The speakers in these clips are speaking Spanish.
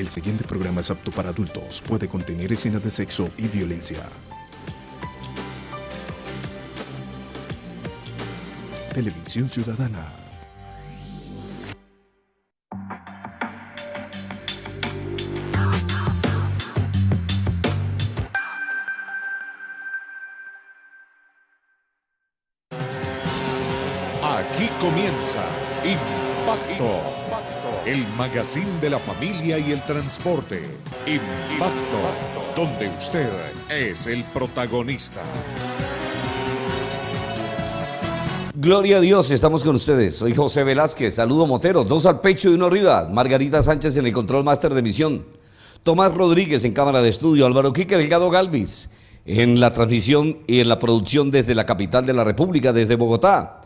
El siguiente programa es apto para adultos. Puede contener escenas de sexo y violencia. Televisión Ciudadana magazine de la familia y el transporte. Impacto, donde usted es el protagonista. Gloria a Dios, estamos con ustedes. Soy José Velázquez, saludo moteros, dos al pecho y uno arriba. Margarita Sánchez en el control máster de misión. Tomás Rodríguez en cámara de estudio. Álvaro Quique Delgado Galvis en la transmisión y en la producción desde la capital de la República, desde Bogotá.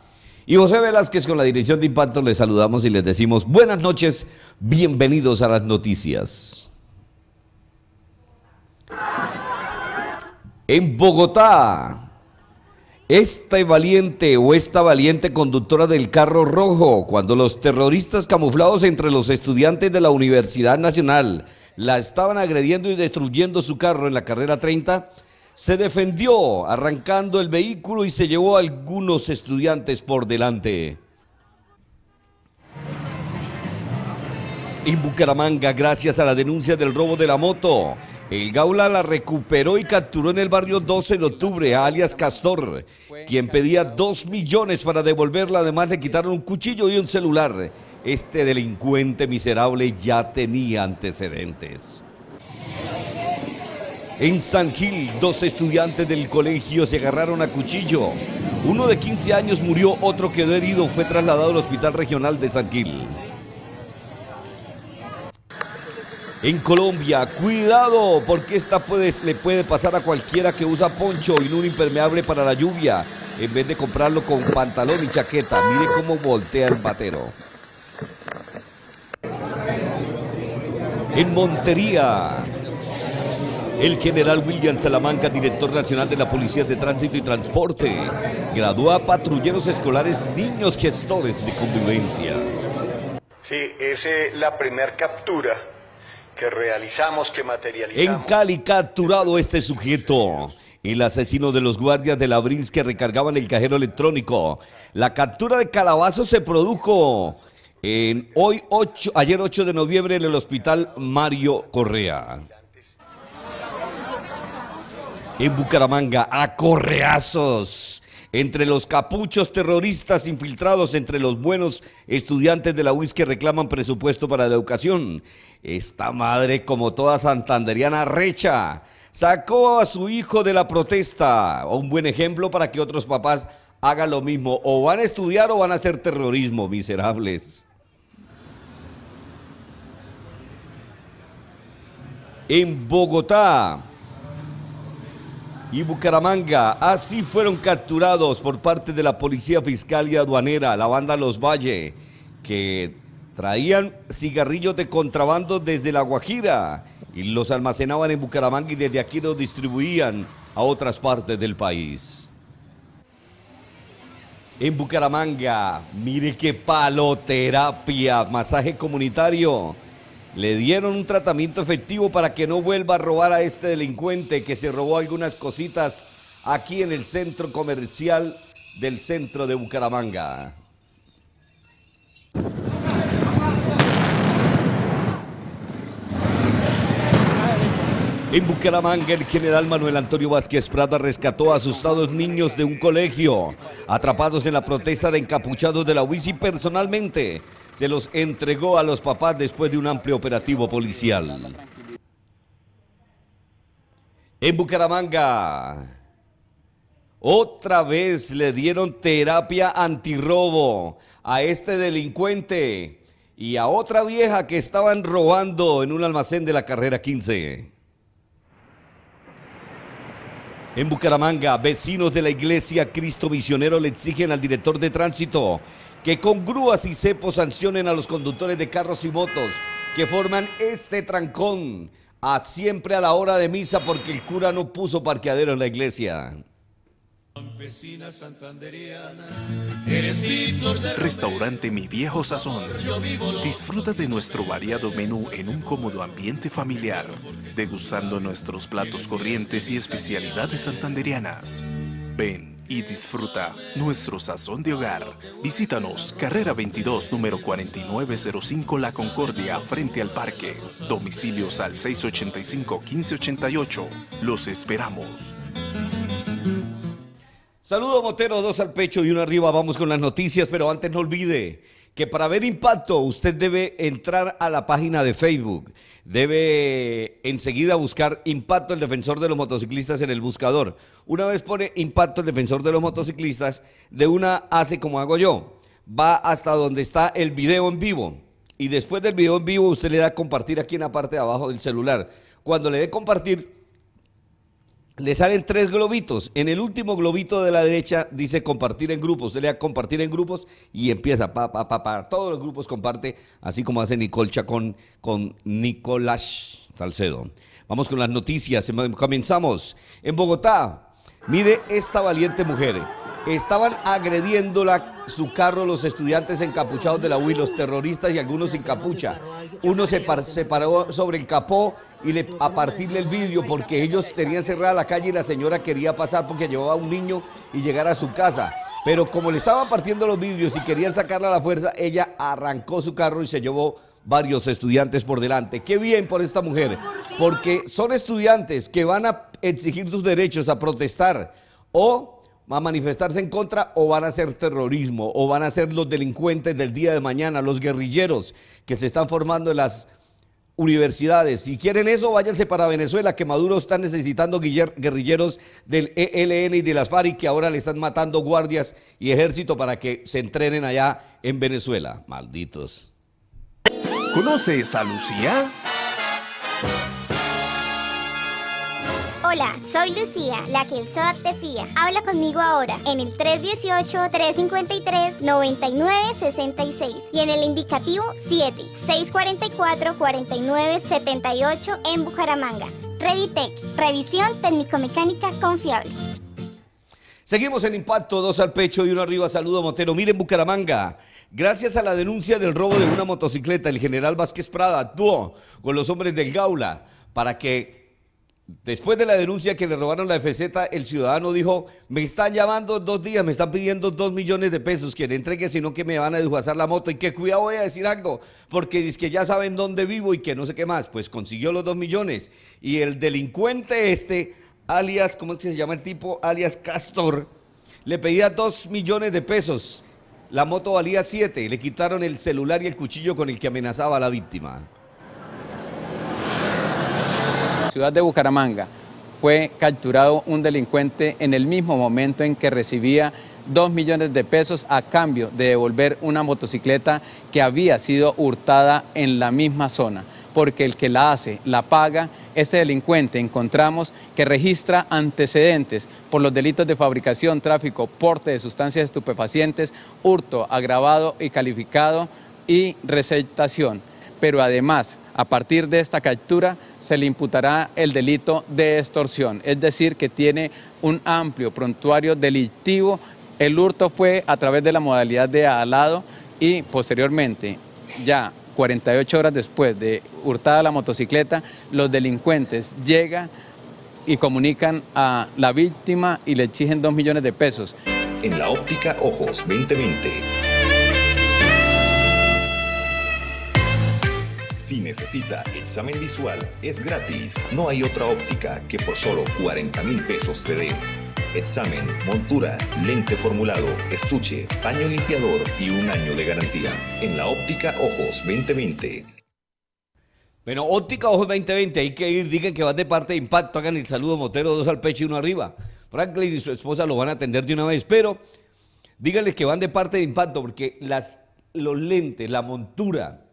Y José Velázquez con la dirección de impacto les saludamos y les decimos buenas noches, bienvenidos a las noticias. En Bogotá, esta valiente o esta valiente conductora del carro rojo, cuando los terroristas camuflados entre los estudiantes de la Universidad Nacional la estaban agrediendo y destruyendo su carro en la carrera 30, se defendió arrancando el vehículo y se llevó a algunos estudiantes por delante. En Bucaramanga, gracias a la denuncia del robo de la moto, el Gaula la recuperó y capturó en el barrio 12 de octubre a alias Castor, quien pedía 2 millones para devolverla. Además de quitarle un cuchillo y un celular. Este delincuente miserable ya tenía antecedentes. En San Gil, dos estudiantes del colegio se agarraron a cuchillo. Uno de 15 años murió, otro quedó herido, fue trasladado al Hospital Regional de San Gil. En Colombia, cuidado, porque esta le puede pasar a cualquiera que usa poncho y un impermeable para la lluvia, en vez de comprarlo con pantalón y chaqueta. Mire cómo voltea el patero. En Montería, el general William Salamanca, director nacional de la Policía de Tránsito y Transporte, graduó a patrulleros escolares niños gestores de convivencia. Sí, esa es eh, la primera captura que realizamos, que materializamos. En Cali, capturado este sujeto. El asesino de los guardias de la Brins que recargaban el cajero electrónico. La captura de Calabazo se produjo en hoy 8, ayer 8 de noviembre en el hospital Mario Correa en Bucaramanga a correazos entre los capuchos terroristas infiltrados entre los buenos estudiantes de la UIS que reclaman presupuesto para la educación. Esta madre, como toda santanderiana recha, sacó a su hijo de la protesta. Un buen ejemplo para que otros papás hagan lo mismo. O van a estudiar o van a hacer terrorismo, miserables. En Bogotá, y Bucaramanga. Así fueron capturados por parte de la Policía Fiscal y Aduanera, la banda Los Valle, que traían cigarrillos de contrabando desde La Guajira y los almacenaban en Bucaramanga y desde aquí los distribuían a otras partes del país. En Bucaramanga, mire qué paloterapia, masaje comunitario le dieron un tratamiento efectivo para que no vuelva a robar a este delincuente que se robó algunas cositas aquí en el centro comercial del centro de Bucaramanga. En Bucaramanga, el general Manuel Antonio Vázquez Prada rescató a asustados niños de un colegio, atrapados en la protesta de encapuchados de la UIS y personalmente se los entregó a los papás después de un amplio operativo policial. En Bucaramanga, otra vez le dieron terapia antirrobo a este delincuente y a otra vieja que estaban robando en un almacén de la carrera 15. En Bucaramanga, vecinos de la iglesia Cristo Misionero le exigen al director de tránsito que con grúas y cepos sancionen a los conductores de carros y motos que forman este trancón a siempre a la hora de misa porque el cura no puso parqueadero en la iglesia. Restaurante Mi Viejo Sazón. Disfruta de nuestro variado menú en un cómodo ambiente familiar, degustando nuestros platos corrientes y especialidades santanderianas. Ven y disfruta nuestro sazón de hogar. Visítanos, carrera 22, número 4905 La Concordia, frente al parque. Domicilios al 685-1588. Los esperamos. Saludos, moteros, dos al pecho y uno arriba. Vamos con las noticias, pero antes no olvide que para ver impacto usted debe entrar a la página de Facebook. Debe enseguida buscar impacto el defensor de los motociclistas en el buscador. Una vez pone impacto el defensor de los motociclistas, de una hace como hago yo. Va hasta donde está el video en vivo. Y después del video en vivo usted le da compartir aquí en la parte de abajo del celular. Cuando le dé compartir, le salen tres globitos. En el último globito de la derecha dice compartir en grupos. le a compartir en grupos y empieza. Pa, pa, pa, pa, Todos los grupos comparte, así como hace Nicole Chacón con Nicolás Salcedo. Vamos con las noticias. Em, comenzamos. En Bogotá, mire esta valiente mujer. Estaban agrediendo su carro los estudiantes encapuchados de la UI, los terroristas y algunos sin capucha. Uno se, se paró sobre el capó y a partirle el vidrio porque ellos tenían cerrada la calle y la señora quería pasar porque llevaba a un niño y llegar a su casa. Pero como le estaban partiendo los vidrios y querían sacarla a la fuerza, ella arrancó su carro y se llevó varios estudiantes por delante. Qué bien por esta mujer, porque son estudiantes que van a exigir sus derechos, a protestar o a manifestarse en contra o van a hacer terrorismo o van a ser los delincuentes del día de mañana, los guerrilleros que se están formando en las universidades. Si quieren eso, váyanse para Venezuela, que Maduro está necesitando guerrilleros del ELN y de las FARC que ahora le están matando guardias y ejército para que se entrenen allá en Venezuela. Malditos. ¿Conoces a Lucía? Hola, soy Lucía, la que el SOAT te fía. Habla conmigo ahora en el 318-353-9966 y en el indicativo 7 644 4978 en Bucaramanga. Revitec, revisión técnico-mecánica confiable. Seguimos en impacto, dos al pecho y uno arriba. Saludo Montero. Miren Bucaramanga. Gracias a la denuncia del robo de una motocicleta, el general Vázquez Prada actuó con los hombres del Gaula para que Después de la denuncia que le robaron la FZ, el ciudadano dijo, me están llamando dos días, me están pidiendo dos millones de pesos que le entregue, sino que me van a desguazar la moto. Y que cuidado voy a decir algo, porque es que ya saben dónde vivo y que no sé qué más. Pues consiguió los dos millones. Y el delincuente este, alias, ¿cómo se llama el tipo? Alias Castor, le pedía dos millones de pesos. La moto valía siete, le quitaron el celular y el cuchillo con el que amenazaba a la víctima ciudad de Bucaramanga fue capturado un delincuente en el mismo momento en que recibía 2 millones de pesos a cambio de devolver una motocicleta que había sido hurtada en la misma zona, porque el que la hace, la paga. Este delincuente encontramos que registra antecedentes por los delitos de fabricación, tráfico, porte de sustancias estupefacientes, hurto agravado y calificado y receptación. Pero además a partir de esta captura se le imputará el delito de extorsión, es decir, que tiene un amplio prontuario delictivo. El hurto fue a través de la modalidad de alado y posteriormente, ya 48 horas después de hurtada la motocicleta, los delincuentes llegan y comunican a la víctima y le exigen 2 millones de pesos. En la óptica Ojos 2020 Si necesita examen visual, es gratis. No hay otra óptica que por solo 40 mil pesos te dé. Examen, montura, lente formulado, estuche, paño limpiador y un año de garantía. En la óptica Ojos 2020. Bueno, óptica Ojos 2020, hay que ir, digan que van de parte de impacto, hagan el saludo motero, dos al pecho y uno arriba. Franklin y su esposa lo van a atender de una vez, pero díganles que van de parte de impacto porque los lentes, la montura,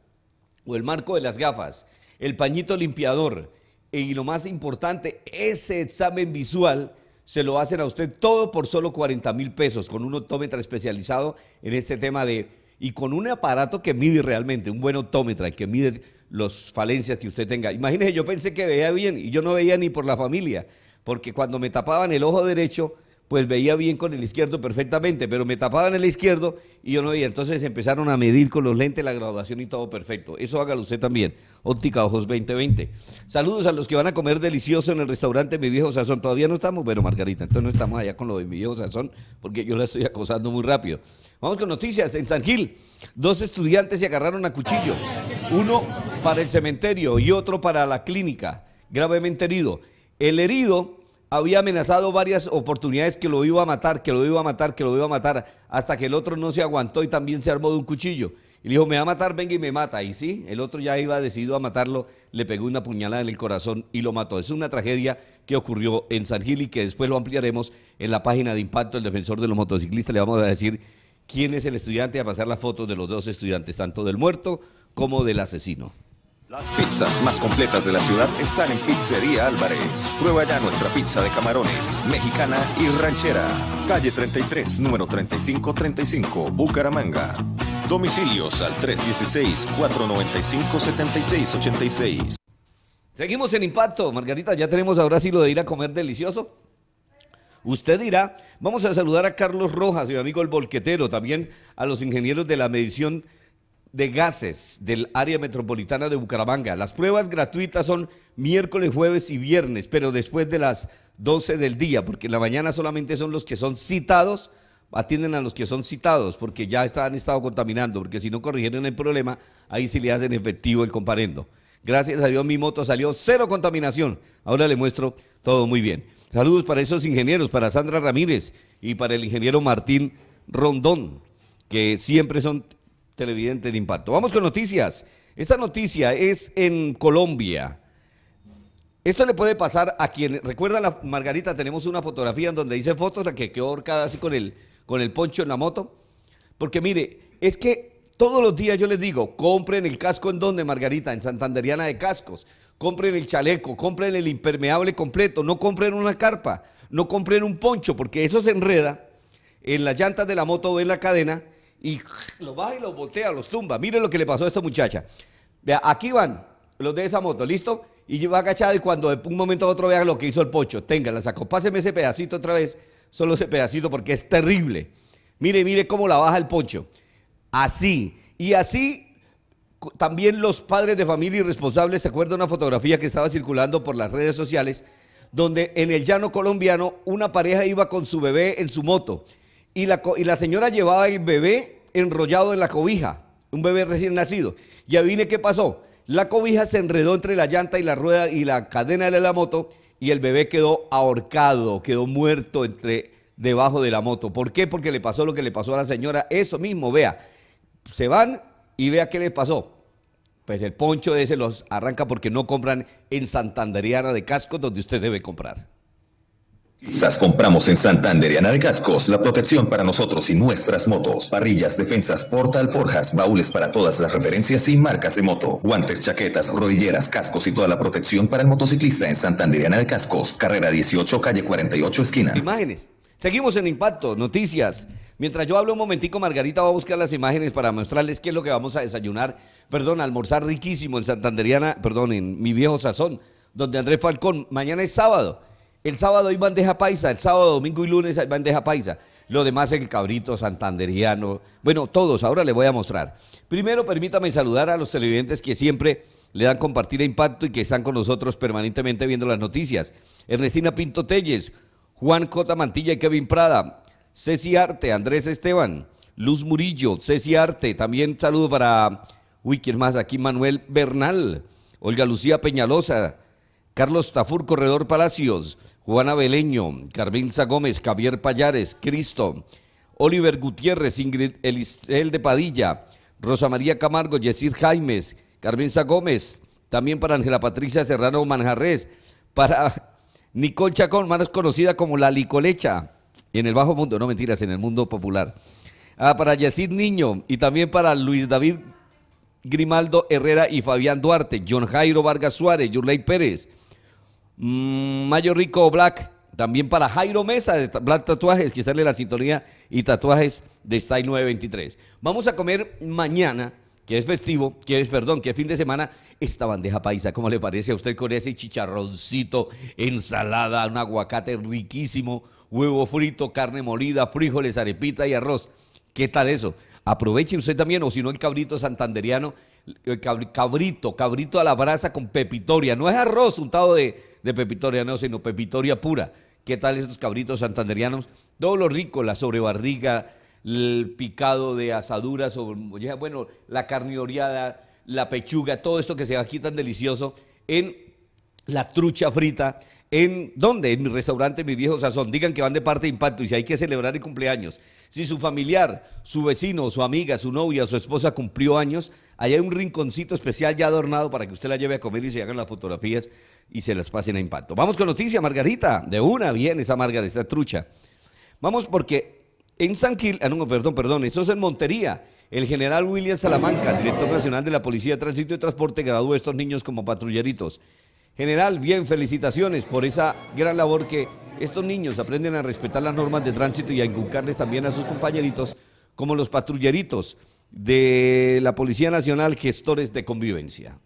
o el marco de las gafas, el pañito limpiador y lo más importante, ese examen visual se lo hacen a usted todo por solo 40 mil pesos con un optómetra especializado en este tema de y con un aparato que mide realmente, un buen y que mide las falencias que usted tenga. Imagínese, yo pensé que veía bien y yo no veía ni por la familia, porque cuando me tapaban el ojo derecho pues veía bien con el izquierdo perfectamente, pero me tapaban el izquierdo y yo no veía. Entonces empezaron a medir con los lentes la graduación y todo perfecto. Eso hágalo usted también. Óptica Ojos 2020. Saludos a los que van a comer delicioso en el restaurante Mi Viejo Sazón. Todavía no estamos, bueno, Margarita, entonces no estamos allá con lo de Mi Viejo Sazón porque yo la estoy acosando muy rápido. Vamos con noticias. En San Gil, dos estudiantes se agarraron a cuchillo. Uno para el cementerio y otro para la clínica. Gravemente herido. El herido había amenazado varias oportunidades que lo iba a matar, que lo iba a matar, que lo iba a matar, hasta que el otro no se aguantó y también se armó de un cuchillo. Y le dijo, me va a matar, venga y me mata. Y sí, el otro ya iba decidido a matarlo, le pegó una puñalada en el corazón y lo mató. Es una tragedia que ocurrió en San Gil y que después lo ampliaremos en la página de impacto del defensor de los motociclistas. Le vamos a decir quién es el estudiante y a pasar las fotos de los dos estudiantes, tanto del muerto como del asesino. Las pizzas más completas de la ciudad están en Pizzería Álvarez. Prueba ya nuestra pizza de camarones, mexicana y ranchera. Calle 33, número 3535, Bucaramanga. Domicilios al 316-495-7686. Seguimos en impacto. Margarita, ya tenemos ahora sí lo de ir a comer delicioso. Usted dirá, vamos a saludar a Carlos Rojas, mi amigo el bolquetero, también a los ingenieros de la medición de gases del área metropolitana de Bucaramanga. Las pruebas gratuitas son miércoles, jueves y viernes, pero después de las 12 del día, porque en la mañana solamente son los que son citados, atienden a los que son citados, porque ya han estado contaminando, porque si no corrigieron el problema, ahí se le hacen efectivo el comparendo. Gracias a Dios mi moto salió cero contaminación. Ahora le muestro todo muy bien. Saludos para esos ingenieros, para Sandra Ramírez y para el ingeniero Martín Rondón, que siempre son televidente de impacto. Vamos con noticias. Esta noticia es en Colombia. Esto le puede pasar a quien, recuerda la Margarita, tenemos una fotografía en donde dice fotos, la que quedó ahorcada así con el, con el poncho en la moto. Porque mire, es que todos los días yo les digo, compren el casco en donde, Margarita, en Santanderiana de Cascos, compren el chaleco, compren el impermeable completo, no compren una carpa, no compren un poncho, porque eso se enreda en las llantas de la moto o en la cadena y lo baja y lo voltea, los tumba. Mire lo que le pasó a esta muchacha. Vea, aquí van los de esa moto, ¿listo? Y lleva va agachada y cuando de un momento a otro vea lo que hizo el pocho, tenga, la sacó. Páseme ese pedacito otra vez, solo ese pedacito porque es terrible. Mire, mire cómo la baja el pocho. Así. Y así también los padres de familia irresponsables se acuerdan una fotografía que estaba circulando por las redes sociales donde en el llano colombiano una pareja iba con su bebé en su moto y la, señora llevaba el bebé enrollado en la cobija, un bebé recién nacido. Y adivine qué pasó. La cobija se enredó entre la llanta y la rueda y la cadena de la moto y el bebé quedó ahorcado, quedó muerto entre debajo de la moto. ¿Por qué? Porque le pasó lo que le pasó a la señora. Eso mismo, vea. Se van y vea qué le pasó. Pues el poncho ese los arranca porque no compran en Santanderiana de Casco, donde usted debe comprar. Quizás compramos en Santanderiana de Cascos la protección para nosotros y nuestras motos, parrillas, defensas, porta alforjas, baúles para todas las referencias y marcas de moto, guantes, chaquetas, rodilleras, cascos y toda la protección para el motociclista en Santanderiana de Cascos, carrera 18, calle 48, esquina. Imágenes. Seguimos en Impacto, noticias. Mientras yo hablo un momentico, Margarita va a buscar las imágenes para mostrarles qué es lo que vamos a desayunar, perdón, almorzar riquísimo en Santanderiana, perdón, en mi viejo sazón, donde Andrés Falcón, mañana es sábado el sábado hay bandeja paisa, el sábado, domingo y lunes hay bandeja paisa. Lo demás el cabrito santanderiano. Bueno, todos, ahora les voy a mostrar. Primero permítame saludar a los televidentes que siempre le dan compartir impacto y que están con nosotros permanentemente viendo las noticias. Ernestina Pinto Telles, Juan Cota Mantilla y Kevin Prada, Ceci Arte, Andrés Esteban, Luz Murillo, Ceci Arte, también saludo para, uy, ¿quién más? Aquí Manuel Bernal, Olga Lucía Peñalosa, Carlos Tafur, Corredor Palacios, Juana Beleño, Carmenza Gómez, Javier Payares, Cristo, Oliver Gutiérrez, Ingrid Elisel de Padilla, Rosa María Camargo, Yesid Jaimes, Carmenza Gómez, también para Ángela Patricia Serrano Manjarres, para Nicole Chacón, más conocida como la Licolecha, en el bajo mundo, no mentiras, en el mundo popular. Ah, para Yesid Niño y también para Luis David Grimaldo Herrera y Fabián Duarte, John Jairo Vargas Suárez, Yurley Pérez, Mm, Mayor Rico Black, también para Jairo Mesa de Black Tatuajes, que sale la sintonía y tatuajes de Style 923. Vamos a comer mañana, que es festivo, que es, perdón, que es fin de semana, esta bandeja paisa. ¿Cómo le parece a usted con ese chicharroncito, ensalada, un aguacate riquísimo, huevo frito, carne molida, frijoles, arepita y arroz? ¿Qué tal eso? Aproveche usted también, o si no, el cabrito santanderiano eh, cabrito, cabrito a la brasa con pepitoria. No es arroz untado de, pepitoria, no, sino pepitoria pura. ¿Qué tal estos cabritos santanderianos? Todo lo rico, la sobrebarriga, el picado de asadura, sobre, bueno, la carne la pechuga, todo esto que se va aquí tan delicioso en la trucha frita, ¿En dónde? En mi restaurante, mi viejo sazón. Digan que van de parte de impacto y si hay que celebrar el cumpleaños. Si su familiar, su vecino, su amiga, su novia, su esposa cumplió años, allá hay un rinconcito especial ya adornado para que usted la lleve a comer y se hagan las fotografías y se las pasen a impacto. Vamos con noticia, Margarita. De una, bien esa de esta trucha. Vamos porque en San Quil, ah, no, perdón, perdón, eso es en Montería. El general William Salamanca, director nacional de la Policía de Tránsito y Transporte, graduó a estos niños como patrulleritos. General, bien, felicitaciones por esa gran labor que estos niños aprenden a respetar las normas de tránsito y a inculcarles también a sus compañeritos, como los patrulleritos de la Policía Nacional, gestores de convivencia.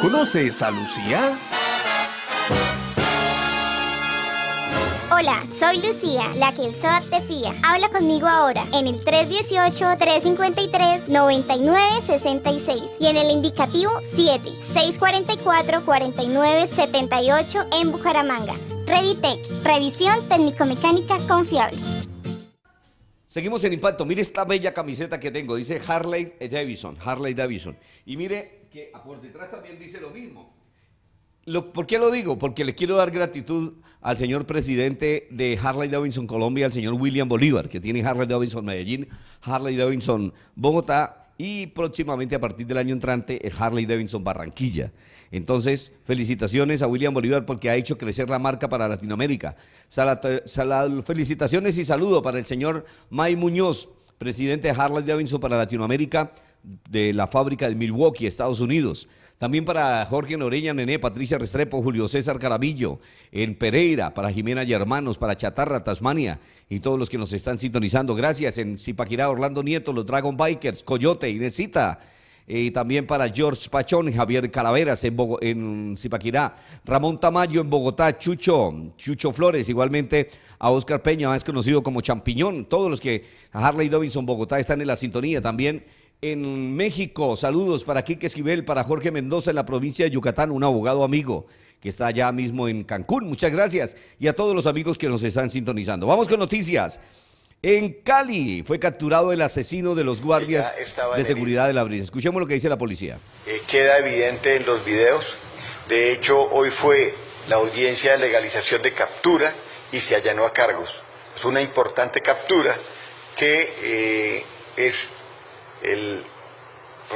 ¿Conoces a Lucía? Hola, soy Lucía, la que el SOAT te fía. Habla conmigo ahora en el 318-353-9966 y en el indicativo 7 644-4978 en Bucaramanga. Revitec, revisión técnico-mecánica confiable. Seguimos en impacto. Mire esta bella camiseta que tengo. Dice Harley eh, Davidson. Harley Davidson. Y mire que por detrás también dice lo mismo. ¿Por qué lo digo? Porque le quiero dar gratitud al señor presidente de Harley Davidson Colombia, al señor William Bolívar, que tiene Harley Davidson Medellín, Harley Davidson Bogotá y próximamente a partir del año entrante el Harley Davidson Barranquilla. Entonces, felicitaciones a William Bolívar porque ha hecho crecer la marca para Latinoamérica. felicitaciones y saludo para el señor May Muñoz, presidente de Harley Davidson para Latinoamérica de la fábrica de Milwaukee, Estados Unidos. También para Jorge Noreña Nené, Patricia Restrepo, Julio César Carabillo, en Pereira, para Jimena hermanos, para Chatarra, Tasmania y todos los que nos están sintonizando. Gracias en Zipaquirá, Orlando Nieto, los Dragon Bikers, Coyote, Inesita. Eh, y también para George Pachón, Javier Calaveras en, en Zipaquirá, Ramón Tamayo en Bogotá, Chucho, Chucho Flores, igualmente a Oscar Peña, más conocido como Champiñón, todos los que a Harley Davidson Bogotá están en la sintonía también en México. Saludos para Quique Esquivel, para Jorge Mendoza en la provincia de Yucatán, un abogado amigo que está allá mismo en Cancún. Muchas gracias. Y a todos los amigos que nos están sintonizando. Vamos con noticias. En Cali fue capturado el asesino de los guardias de seguridad de la brisa. Escuchemos lo que dice la policía. Eh, queda evidente en los videos. De hecho, hoy fue la audiencia de legalización de captura y se allanó a cargos. Es una importante captura que eh, es el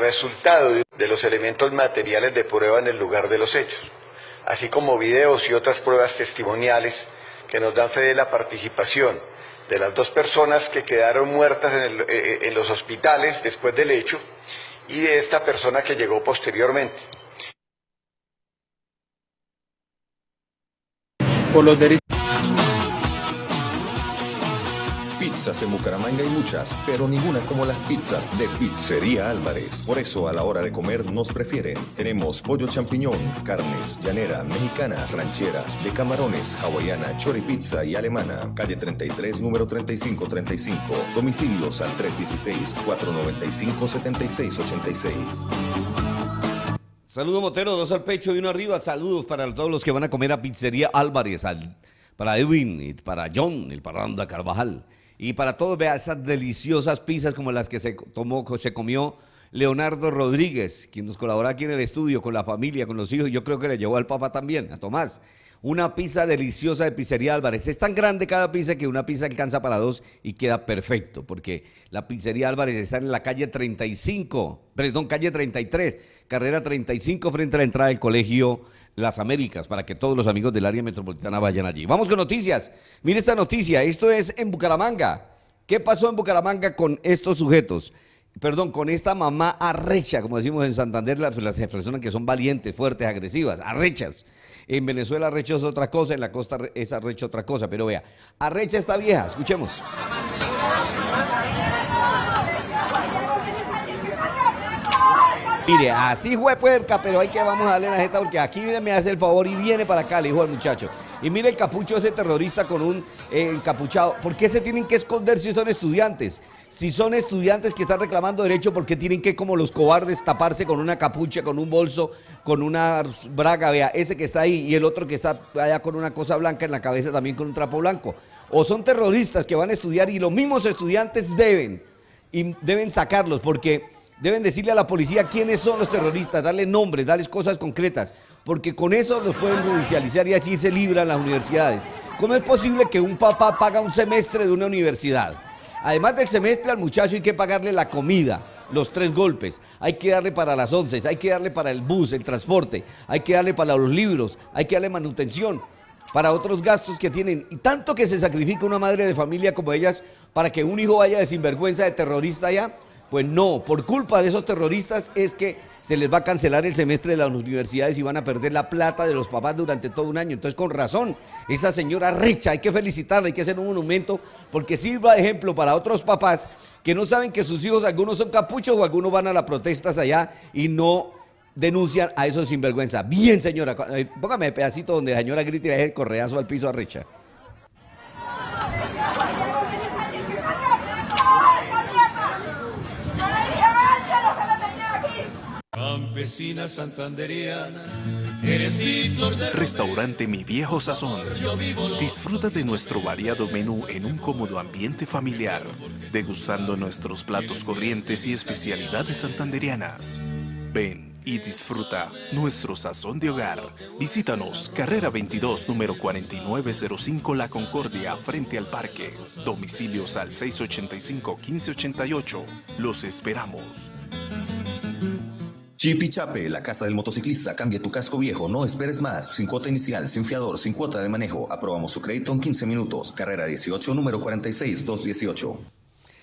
resultado de los elementos materiales de prueba en el lugar de los hechos, así como videos y otras pruebas testimoniales que nos dan fe de la participación de las dos personas que quedaron muertas en, eh, eh, los hospitales después del hecho y de esta persona que llegó posteriormente. Por los pizzas en Bucaramanga y muchas, pero ninguna como las pizzas de Pizzería Álvarez. Por eso a la hora de comer nos prefieren. Tenemos pollo champiñón, carnes, llanera, mexicana, ranchera, de camarones, hawaiana, choripizza y alemana. Calle 33, número 3535. Domicilios al 316-495-7686. Saludos Motero, dos al pecho y uno arriba. Saludos para todos los que van a comer a Pizzería Álvarez, para Edwin, para John, el Paranda Carvajal. Y para todos, vea esas deliciosas pizzas como las que se tomó, se comió Leonardo Rodríguez, quien nos colabora aquí en el estudio con la familia, con los hijos. Yo creo que le llevó al papá también, a Tomás. Una pizza deliciosa de Pizzería Álvarez. Es tan grande cada pizza que una pizza alcanza para dos y queda perfecto, porque la Pizzería Álvarez está en la calle 35, perdón, calle 33, carrera 35, frente a la entrada del colegio las Américas para que todos los amigos del área metropolitana vayan allí. Vamos con noticias. Mire esta noticia. Esto es en Bucaramanga. ¿Qué pasó en Bucaramanga con estos sujetos? Perdón, con esta mamá arrecha, como decimos en Santander, las, personas que son valientes, fuertes, agresivas, arrechas. En Venezuela arrecha es otra cosa, en la costa es arrecha otra cosa, pero vea, arrecha esta vieja, escuchemos. Mire, así fue puerca, pero hay que vamos a darle la jeta porque aquí me hace el favor y viene para acá, le dijo al muchacho. Y mire el capucho ese terrorista con un eh, encapuchado. ¿Por qué se tienen que esconder si son estudiantes? Si son estudiantes que están reclamando derecho, ¿por qué tienen que, como los cobardes, taparse con una capucha, con un bolso, con una braga? Vea, ese que está ahí y el otro que está allá con una cosa blanca en la cabeza también con un trapo blanco. O son terroristas que van a estudiar y los mismos estudiantes deben, y deben sacarlos porque Deben decirle a la policía quiénes son los terroristas, darle nombres, darles cosas concretas, porque con eso los pueden judicializar y así se libran las universidades. ¿Cómo es posible que un papá paga un semestre de una universidad? Además del semestre al muchacho hay que pagarle la comida, los tres golpes, hay que darle para las once, hay que darle para el bus, el transporte, hay que darle para los libros, hay que darle manutención, para otros gastos que tienen. Y tanto que se sacrifica una madre de familia como ellas para que un hijo vaya de sinvergüenza de terrorista allá, pues no, por culpa de esos terroristas es que se les va a cancelar el semestre de las universidades y van a perder la plata de los papás durante todo un año. Entonces, con razón, esa señora recha, hay que felicitarla, hay que hacer un monumento, porque sirva de ejemplo para otros papás que no saben que sus hijos, algunos son capuchos o algunos van a las protestas allá y no denuncian a esos sinvergüenza. Bien, señora, eh, póngame el pedacito donde la señora grita y le deje el correazo al piso a recha. Vecina santanderiana. Eres mi flor Restaurante Mi Viejo Sazón. Disfruta de nuestro variado menú en un cómodo ambiente familiar, degustando nuestros platos corrientes y especialidades santanderianas. Ven y disfruta nuestro sazón de hogar. Visítanos, carrera 22, número 4905 La Concordia, frente al parque. Domicilios al 685-1588. Los esperamos. Chipi Chape, la casa del motociclista. cambie tu casco viejo, no esperes más. Sin cuota inicial, sin fiador, sin cuota de manejo. Aprobamos su crédito en 15 minutos. Carrera 18, número 46, 218.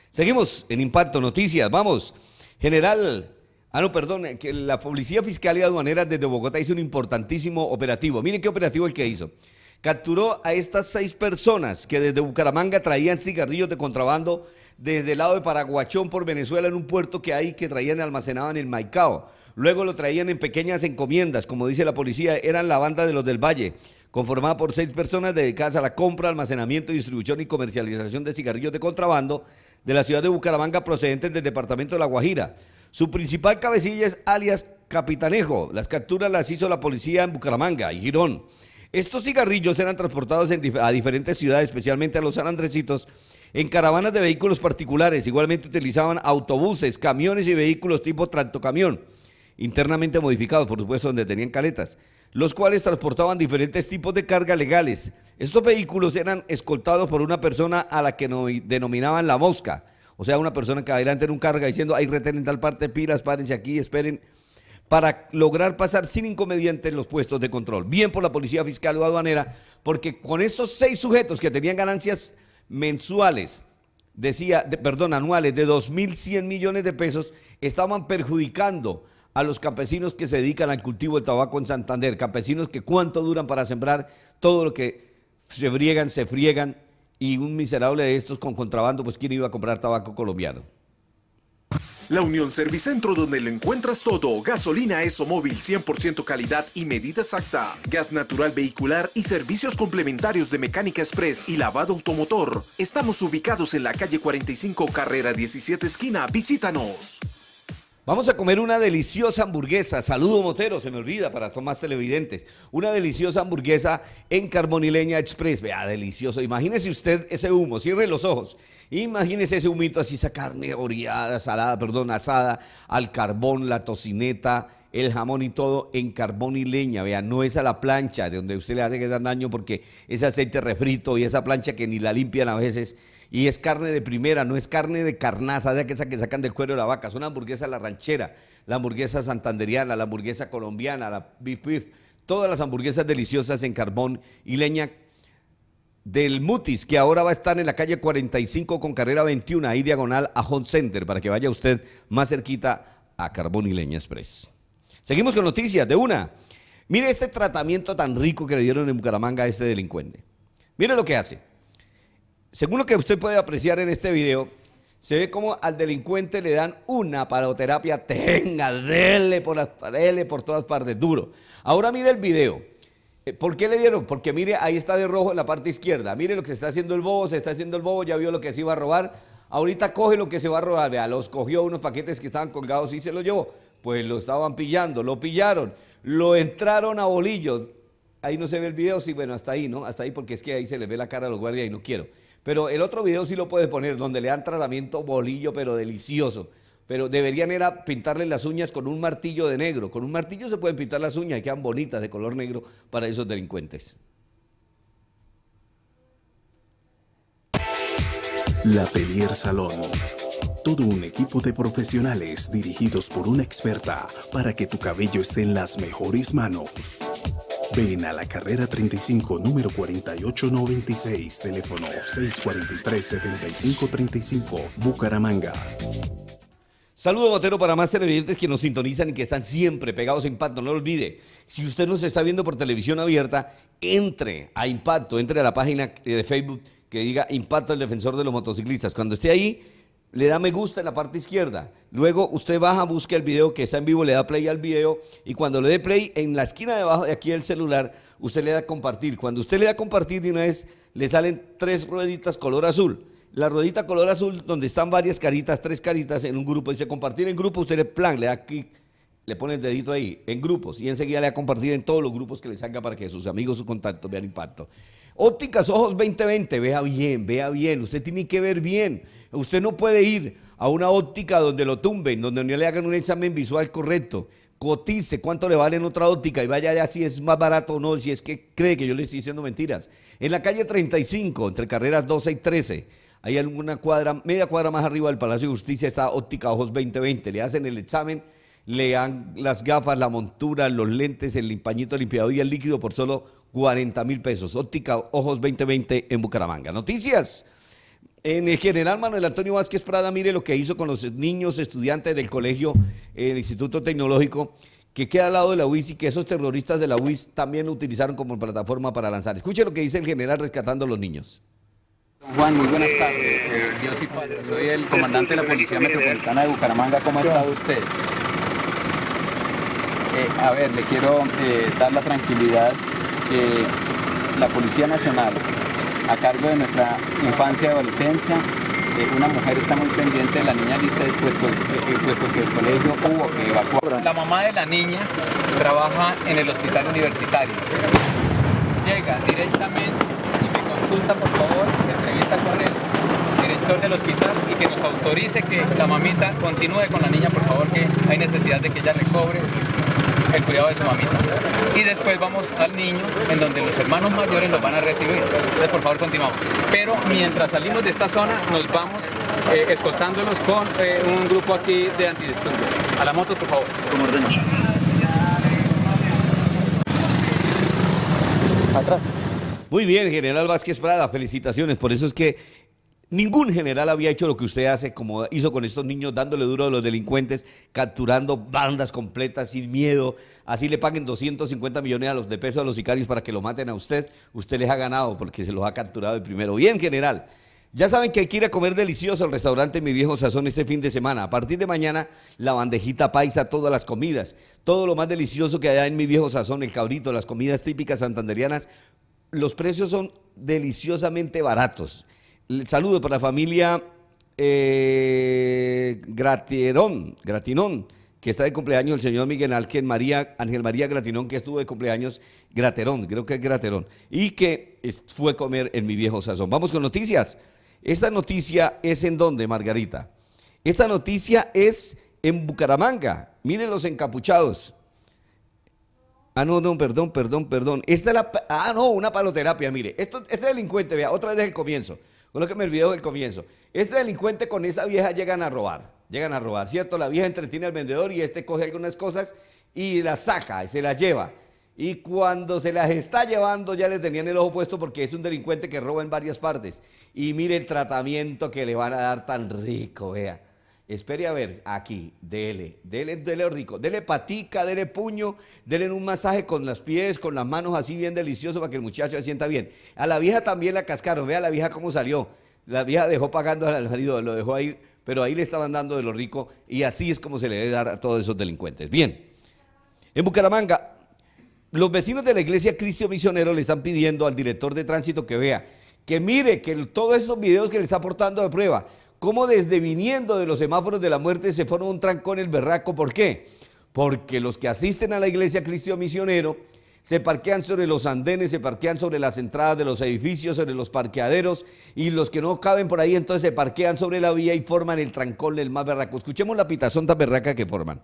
Seguimos en Impacto Noticias. Vamos. General. Ah, no, perdón. Eh, que la Policía Fiscal y Aduanera desde Bogotá hizo un importantísimo operativo. Miren qué operativo el que hizo. Capturó a estas seis personas que desde Bucaramanga traían cigarrillos de contrabando desde el lado de Paraguachón por Venezuela en un puerto que hay que traían almacenado en el Maicao. Luego lo traían en pequeñas encomiendas, como dice la policía, eran la banda de los del Valle, conformada por seis personas dedicadas a la compra, almacenamiento, distribución y comercialización de cigarrillos de contrabando de la ciudad de Bucaramanga procedentes del departamento de La Guajira. Su principal cabecilla es alias Capitanejo. Las capturas las hizo la policía en Bucaramanga y Girón. Estos cigarrillos eran transportados a diferentes ciudades, especialmente a los Andrecitos, en caravanas de vehículos particulares. Igualmente utilizaban autobuses, camiones y vehículos tipo tractocamión internamente modificados, por supuesto, donde tenían caletas, los cuales transportaban diferentes tipos de carga legales. Estos vehículos eran escoltados por una persona a la que denominaban la mosca, o sea, una persona que adelante en un carga diciendo, hay retenen en tal parte, pilas, párense aquí, esperen, para lograr pasar sin inconveniente los puestos de control. Bien por la policía fiscal o aduanera, porque con esos seis sujetos que tenían ganancias mensuales, decía, perdón, anuales de 2.100 millones de pesos, estaban perjudicando a los campesinos que se dedican al cultivo del tabaco en Santander, campesinos que cuánto duran para sembrar todo lo que se friegan, se friegan, y un miserable de estos con contrabando, pues ¿quién iba a comprar tabaco colombiano? La Unión Servicentro donde lo encuentras todo, gasolina ESO móvil, 100% calidad y medida exacta, gas natural vehicular y servicios complementarios de mecánica express y lavado automotor. Estamos ubicados en la calle 45 carrera 17 esquina, visítanos. Vamos a comer una deliciosa hamburguesa. Saludo Motero, se me olvida para Tomás Televidentes. Una deliciosa hamburguesa en Carbonileña Express. Vea, delicioso. Imagínese usted ese humo, cierre los ojos. Imagínese ese humito así, esa carne oreada, salada, perdón, asada, al carbón, la tocineta, el jamón y todo en carbón y leña, vean, no es a la plancha de donde usted le hace que dan daño porque ese aceite refrito y esa plancha que ni la limpian a veces y es carne de primera, no es carne de carnaza, de esa que sacan del cuero de la vaca, es una hamburguesa la ranchera, la hamburguesa santanderiana, la hamburguesa colombiana, la beef beef, todas las hamburguesas deliciosas en carbón y leña del Mutis, que ahora va a estar en la calle 45 con carrera 21, ahí diagonal a Home Center, para que vaya usted más cerquita a Carbón y Leña Express. Seguimos con noticias de una. Mire este tratamiento tan rico que le dieron en Bucaramanga a este delincuente. Mire lo que hace. Según lo que usted puede apreciar en este video, se ve como al delincuente le dan una paroterapia. Tenga, dele por, las, por todas partes, duro. Ahora mire el video. Eh, ¿Por qué le dieron? Porque mire, ahí está de rojo en la parte izquierda. Mire lo que se está haciendo el bobo, se está haciendo el bobo, ya vio lo que se iba a robar. Ahorita coge lo que se va a robar. A los cogió unos paquetes que estaban colgados y se los llevó pues lo estaban pillando, lo pillaron, lo entraron a bolillo. Ahí no se ve el video, sí, bueno, hasta ahí, ¿no? Hasta ahí porque es que ahí se le ve la cara a los guardias y no quiero. Pero el otro video sí lo puedes poner, donde le dan tratamiento bolillo, pero delicioso. Pero deberían era pintarle las uñas con un martillo de negro. Con un martillo se pueden pintar las uñas y quedan bonitas de color negro para esos delincuentes. La Pelier Salón. Todo un equipo de profesionales dirigidos por una experta para que tu cabello esté en las mejores manos. Ven a la carrera 35, número 4896, teléfono 643-7535, Bucaramanga. Saludo Botero para más televidentes que nos sintonizan y que están siempre pegados a Impacto. No lo olvide, si usted nos está viendo por televisión abierta, entre a Impacto, entre a la página de Facebook que diga Impacto el Defensor de los Motociclistas. Cuando esté ahí, le da me gusta en la parte izquierda. Luego usted baja, busca el video que está en vivo, le da play al video y cuando le dé play en la esquina de abajo de aquí del celular, usted le da compartir. Cuando usted le da compartir de una vez, le salen tres rueditas color azul. La ruedita color azul donde están varias caritas, tres caritas en un grupo, dice compartir en grupo, usted le plan, le da clic, le pone el dedito ahí, en grupos y enseguida le da compartir en todos los grupos que le salga para que sus amigos, sus contactos vean impacto. Ópticas Ojos 2020, vea bien, vea bien, usted tiene que ver bien. Usted no puede ir a una óptica donde lo tumben, donde no le hagan un examen visual correcto. Cotice cuánto le vale en otra óptica y vaya ya si es más barato o no, si es que cree que yo le estoy diciendo mentiras. En la calle 35, entre carreras 12 y 13, hay alguna cuadra, media cuadra más arriba del Palacio de Justicia está Óptica Ojos 2020. Le hacen el examen, le dan las gafas, la montura, los lentes, el limpañito limpiado y el líquido por solo 40 mil pesos. Óptica Ojos 2020 en Bucaramanga. Noticias. En el general Manuel Antonio Vázquez Prada, mire lo que hizo con los niños estudiantes del colegio, el Instituto Tecnológico, que queda al lado de la UIS y que esos terroristas de la UIS también lo utilizaron como plataforma para lanzar. Escuche lo que dice el general rescatando a los niños. Juan, muy buenas tardes. Yo soy Padre, soy el comandante de la Policía Metropolitana de Bucaramanga. ¿Cómo ha estado usted? Eh, a ver, le quiero eh, dar la tranquilidad la Policía Nacional, a cargo de nuestra infancia y adolescencia, eh, una mujer está muy pendiente de la niña dice eh, puesto, que el colegio hubo que evacuar. La mamá de la niña trabaja en el hospital universitario. Llega directamente y me consulta, por favor, se entrevista con el director del hospital y que nos autorice que la mamita continúe con la niña, por favor, que hay necesidad de que ella recobre el cuidado de su mamita. Y después vamos al niño, en donde los hermanos mayores los van a recibir. Entonces, por favor, continuamos. Pero mientras salimos de esta zona, nos vamos eh, escoltándolos con eh, un grupo aquí de antidisturbios. A la moto, por favor, Muy bien, General Vázquez Prada, felicitaciones. Por eso es que Ningún general había hecho lo que usted hace, como hizo con estos niños, dándole duro a los delincuentes, capturando bandas completas sin miedo. Así le paguen 250 millones a los de pesos a los sicarios para que lo maten a usted. Usted les ha ganado porque se los ha capturado el primero. Bien, general. Ya saben que hay que ir a comer delicioso al restaurante Mi Viejo Sazón este fin de semana. A partir de mañana, la bandejita paisa, todas las comidas. Todo lo más delicioso que hay en Mi Viejo Sazón, el cabrito, las comidas típicas santanderianas. Los precios son deliciosamente baratos saludo para la familia eh, Graterón, Gratinón, que está de cumpleaños el señor Miguel Ángel María, Ángel María Gratinón, que estuvo de cumpleaños Graterón, creo que es Graterón, y que fue comer en mi viejo sazón. Vamos con noticias. Esta noticia es en dónde, Margarita. Esta noticia es en Bucaramanga. Miren los encapuchados. Ah, no, no, perdón, perdón, perdón. Esta la. Ah, no, una paloterapia, mire. Esto, este delincuente, vea, otra vez desde el comienzo. Con lo que me olvidé del comienzo. Este delincuente con esa vieja llegan a robar, llegan a robar, ¿cierto? La vieja entretiene al vendedor y este coge algunas cosas y las saca y se las lleva. Y cuando se las está llevando ya le tenían el ojo puesto porque es un delincuente que roba en varias partes. Y mire el tratamiento que le van a dar tan rico, vea. Espere a ver, aquí, dele, dele, dele rico, dele patica, dele puño, dele un masaje con las pies, con las manos así bien delicioso para que el muchacho se sienta bien. A la vieja también la cascaron, vea la vieja cómo salió. La vieja dejó pagando al marido, lo dejó ahí, pero ahí le estaban dando de lo rico y así es como se le debe dar a todos esos delincuentes. Bien, en Bucaramanga, los vecinos de la iglesia Cristo Misionero le están pidiendo al director de tránsito que vea, que mire que todos esos videos que le está aportando de prueba, cómo desde viniendo de los semáforos de la muerte se forma un trancón el berraco. ¿Por qué? Porque los que asisten a la iglesia Cristo Misionero se parquean sobre los andenes, se parquean sobre las entradas de los edificios, sobre los parqueaderos, y los que no caben por ahí entonces se parquean sobre la vía y forman el trancón del más berraco. Escuchemos la pitazonta berraca que forman.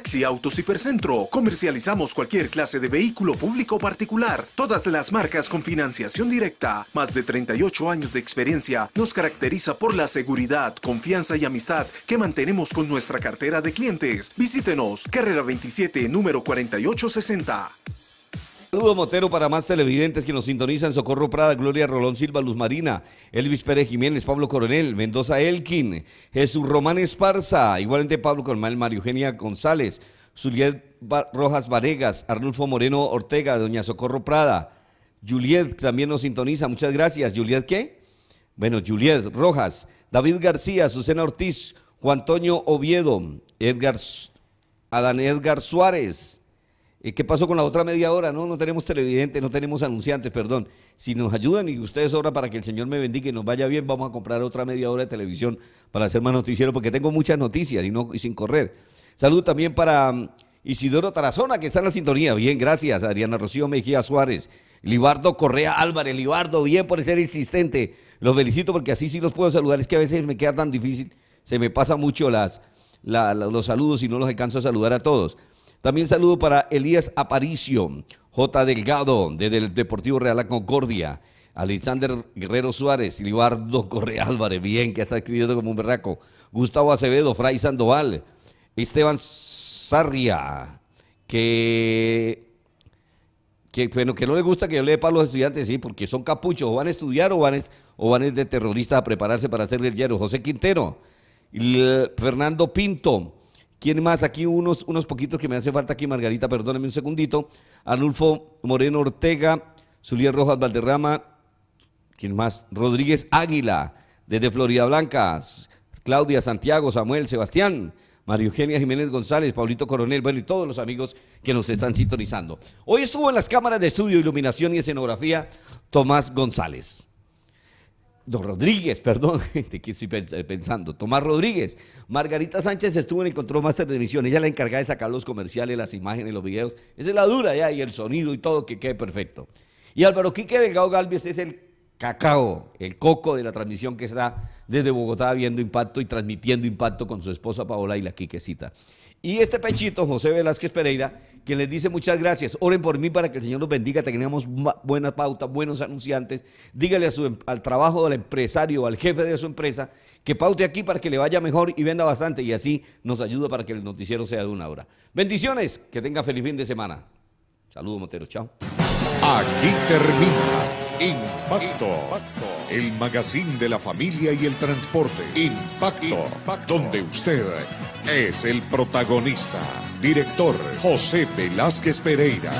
Taxi Autos Hipercentro. Comercializamos cualquier clase de vehículo público o particular. Todas las marcas con financiación directa. Más de 38 años de experiencia nos caracteriza por la seguridad, confianza y amistad que mantenemos con nuestra cartera de clientes. Visítenos, carrera 27, número 4860. Saludos Motero para más televidentes que nos sintonizan Socorro Prada, Gloria Rolón Silva, Luz Marina, Elvis Pérez Jiménez, Pablo Coronel, Mendoza Elkin, Jesús Román Esparza, igualmente Pablo Coronel María Eugenia González, Juliet Rojas Varegas, Arnulfo Moreno Ortega, Doña Socorro Prada, Juliet también nos sintoniza, muchas gracias. ¿Juliet qué? Bueno, Juliet Rojas, David García, Susana Ortiz, Juan Antonio Oviedo, Edgar, Adán Edgar Suárez, ¿Qué pasó con la otra media hora? No, no tenemos televidentes, no tenemos anunciantes, perdón. Si nos ayudan y ustedes sobran para que el Señor me bendiga y nos vaya bien, vamos a comprar otra media hora de televisión para hacer más noticiero, porque tengo muchas noticias y, no, y sin correr. Salud también para mm, Isidoro Tarazona, que está en la sintonía. Bien, gracias. Adriana Rocío Mejía Suárez. Libardo Correa Álvarez. Libardo, bien por ser insistente. Los felicito porque así sí los puedo saludar. Es que a veces me queda tan difícil, se me pasa mucho las, los saludos y no los alcanzo a saludar a todos. También saludo para Elías Aparicio, J. Delgado, desde el Deportivo Real La Concordia. Alexander Guerrero Suárez, Libardo Correa Álvarez, bien, que está escribiendo como un berraco. Gustavo Acevedo, Fray Sandoval, Esteban Sarria, que, bueno, que no le gusta que yo le dé los estudiantes, sí, porque son capuchos, o van a estudiar o van, a o de terroristas a prepararse para ser hierro. José Quintero, Fernando Pinto, ¿Quién más? Aquí unos, unos poquitos que me hace falta aquí, Margarita, perdóname un segundito. Arnulfo Moreno Ortega, Zulia Rojas Valderrama, ¿quién más? Rodríguez Águila, desde Florida Blancas, Claudia Santiago, Samuel, Sebastián. María Eugenia Jiménez González, Paulito Coronel, bueno, y todos los amigos que nos están sintonizando. Hoy estuvo en las cámaras de estudio, iluminación y escenografía Tomás González. Don Rodríguez, perdón, de qué estoy eh, pensando. Tomás Rodríguez. Margarita Sánchez estuvo en el control máster de emisión. Ella la encargada de sacar los comerciales, las imágenes, los videos. Esa es la dura ya, y el sonido y todo, que quede perfecto. Y Álvaro Quique Delgado Galvez es el cacao, el coco de la transmisión que está desde Bogotá viendo impacto y transmitiendo impacto con su esposa Paola y la Quiquecita. Y este pechito, José Velázquez Pereira, quien les dice muchas gracias. Oren por mí para que el Señor los bendiga, tengamos buenas pautas, buenos anunciantes. Dígale em-, al trabajo del empresario, al jefe de su empresa, que paute aquí para que le vaya mejor y venda bastante. Y así nos ayuda para que el noticiero sea de una hora. Bendiciones, que tenga feliz fin de semana. Saludos, Montero, chao. Aquí termina Impacto el magazín de la familia y el transporte. Impacto, Impacto, donde usted es el protagonista. Director José Velázquez Pereira.